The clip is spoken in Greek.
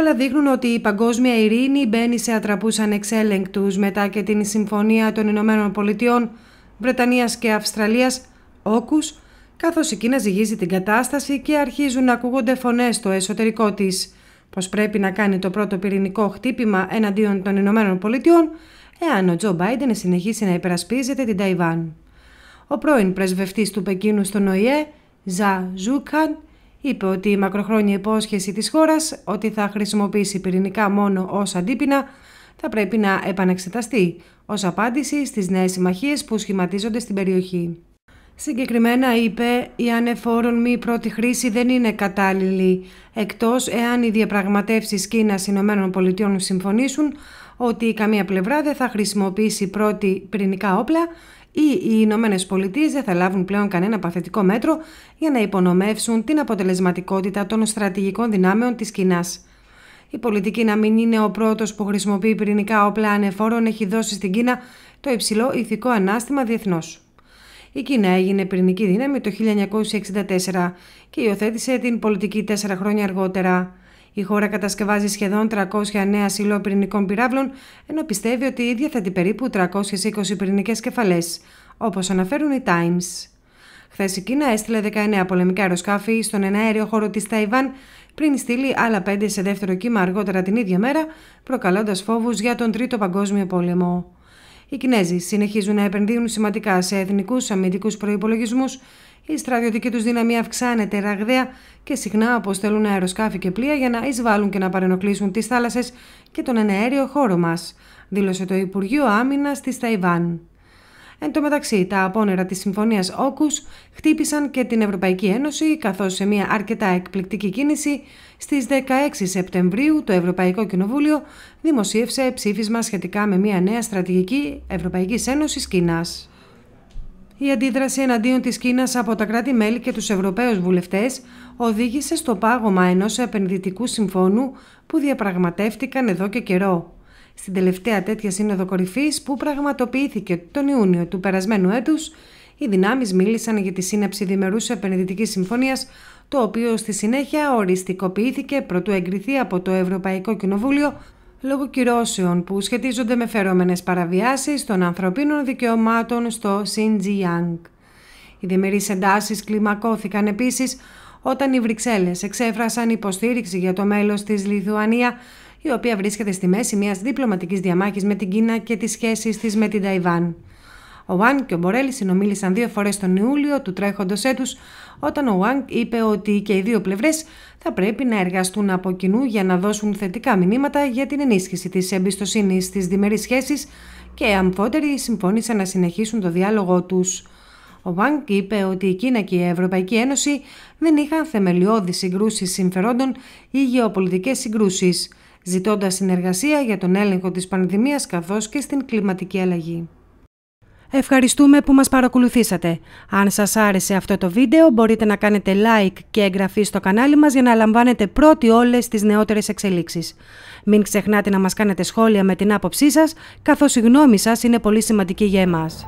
Όλα δείχνουν ότι η παγκόσμια ειρήνη μπαίνει σε ατραπούς ανεξέλεγκτους μετά και την συμφωνία των Ηνωμένων Πολιτειών, Βρετανίας και Αυστραλίας, όκους, καθώς η Κίνα ζυγίζει την κατάσταση και αρχίζουν να ακούγονται φωνές στο εσωτερικό της, πως πρέπει να κάνει το πρώτο πυρηνικό χτύπημα εναντίον των Ηνωμένων Πολιτειών, εάν ο Τζο Μπάιντεν συνεχίσει να υπερασπίζεται την Ταϊβάν. Ο πρώην πρεσβευτής του Πεκίνου στον ΟΗΕ, Ζα Ζούκαν, είπε ότι η μακροχρόνια υπόσχεση της χώρας ότι θα χρησιμοποιήσει πυρηνικά μόνο ως αντίπεινα θα πρέπει να επανεξεταστεί ως απάντηση στις νέες συμμαχίες που σχηματίζονται στην περιοχή. Συγκεκριμένα είπε «Η ανεφόρον μη πρώτη χρήση δεν είναι κατάλληλη, εκτός εάν οι διαπραγματεύσεις Κίνας-ΗΠΑ συμφωνήσουν ότι καμία πλευρά δεν θα χρησιμοποιήσει πρώτη πυρηνικά όπλα ή οι Ηνωμένε Πολιτείε δεν θα λάβουν πλέον κανένα παθητικό μέτρο για να υπονομεύσουν την αποτελεσματικότητα των στρατηγικών δυνάμεων της Κίνα. Η πολιτική να μην είναι ο πρώτος που χρησιμοποιεί πυρηνικά όπλα ανεφόρων έχει δώσει στην Κίνα το υψηλό ηθικό ανάστημα διεθνώς. Η Κίνα έγινε πυρηνική δύναμη το 1964 και υιοθέτησε την πολιτική τέσσερα χρόνια αργότερα. Η χώρα κατασκευάζει σχεδόν 300 νέα σύλλο πυρηνικών πυράβλων, ενώ πιστεύει ότι η ίδια θέτει περίπου 320 πυρηνικές κεφαλές, όπως αναφέρουν οι Times. Χθες η Κίνα έστειλε 19 πολεμικά αεροσκάφη στον εναέριο χώρο της Ταϊβάν, πριν στείλει άλλα 5 σε δεύτερο κύμα αργότερα την ίδια μέρα, προκαλώντας φόβους για τον Τρίτο Παγκόσμιο Πόλεμο. Οι Κινέζοι συνεχίζουν να επενδύουν σημαντικά σε εθνικούς αμυντικούς προπολογισμού. Η στρατιωτική τους δύναμη αυξάνεται ραγδαία και συχνά αποστέλουν αεροσκάφη και πλοία για να εισβάλλουν και να παρενοχλήσουν τις θάλασσες και τον εναέριο χώρο μας, δήλωσε το Υπουργείο Άμυνας της Ταϊβάν. Εν τω μεταξύ, τα απόνερα της Συμφωνίας Όκους χτύπησαν και την Ευρωπαϊκή Ένωση, καθώς σε μια αρκετά εκπληκτική κίνηση, στις 16 Σεπτεμβρίου το Ευρωπαϊκό Κοινοβούλιο δημοσίευσε ψήφισμα σχετικά με μια νέα στρατηγική Ευρωπαϊκής Ένωσης Κίνας. Η αντίδραση εναντίον της Κίνας από τα κράτη-μέλη και τους Ευρωπαίους βουλευτές οδήγησε στο πάγωμα ενός επενδυτικού συμφώνου που διαπραγματεύτηκαν εδώ και καιρό στην τελευταία τέτοια σύνοδο κορυφής που πραγματοποιήθηκε τον Ιούνιο του περασμένου έτους, οι δυνάμεις μίλησαν για τη σύναψη διμερούς επενδυτικής συμφωνίας, το οποίο στη συνέχεια οριστικοποιήθηκε προτού εγκριθεί από το Ευρωπαϊκό Κοινοβούλιο λόγω κυρώσεων που σχετίζονται με φερόμενες παραβιάσεις των ανθρωπίνων δικαιωμάτων στο Xinjiang. Οι διμερείς εντάσεις κλιμακώθηκαν επίσης όταν οι Βρυξέλλες εξέφρασαν υποστήριξη για το μέλος της Λιθουανία η οποία βρίσκεται στη μέση μιας διπλωματικής διαμάχης με την Κίνα και τις σχέσεις της με την Ταϊβάν. Ο Ουάν και ο Μπορέλ συνομίλησαν δύο φορές τον Ιούλιο του τρέχοντος έτους, όταν ο Ουάν είπε ότι και οι δύο πλευρές θα πρέπει να εργαστούν από κοινού για να δώσουν θετικά μηνύματα για την ενίσχυση της εμπιστοσύνης στις διμερείς σχέσεις και οι αμφότεροι συμφώνησαν να συνεχίσουν το διάλογό τους. Ο Βάνκ είπε ότι η Κίνα και η Ευρωπαϊκή Ένωση δεν είχαν θεμελιώδεις συγκρούσεις συμφερόντων ή γεωπολιτικές συγκρούσεις. Ζητώντας συνεργασία για τον έλεγχο της πανδημίας καθώς και στην κλιματική αλλαγή. Ευχαριστούμε που μας παρακολουθήσατε. Αν σας άρεσε αυτό το βίντεο μπορείτε να κάνετε like και εγγραφή στο κανάλι μας για να λαμβάνετε πρώτοι όλες τις νεότερες εξελίξεις. Μην ξεχνάτε να μας κάνετε σχόλια με την άποψή σας καθώς η γνώμη είναι πολύ σημαντική για εμάς.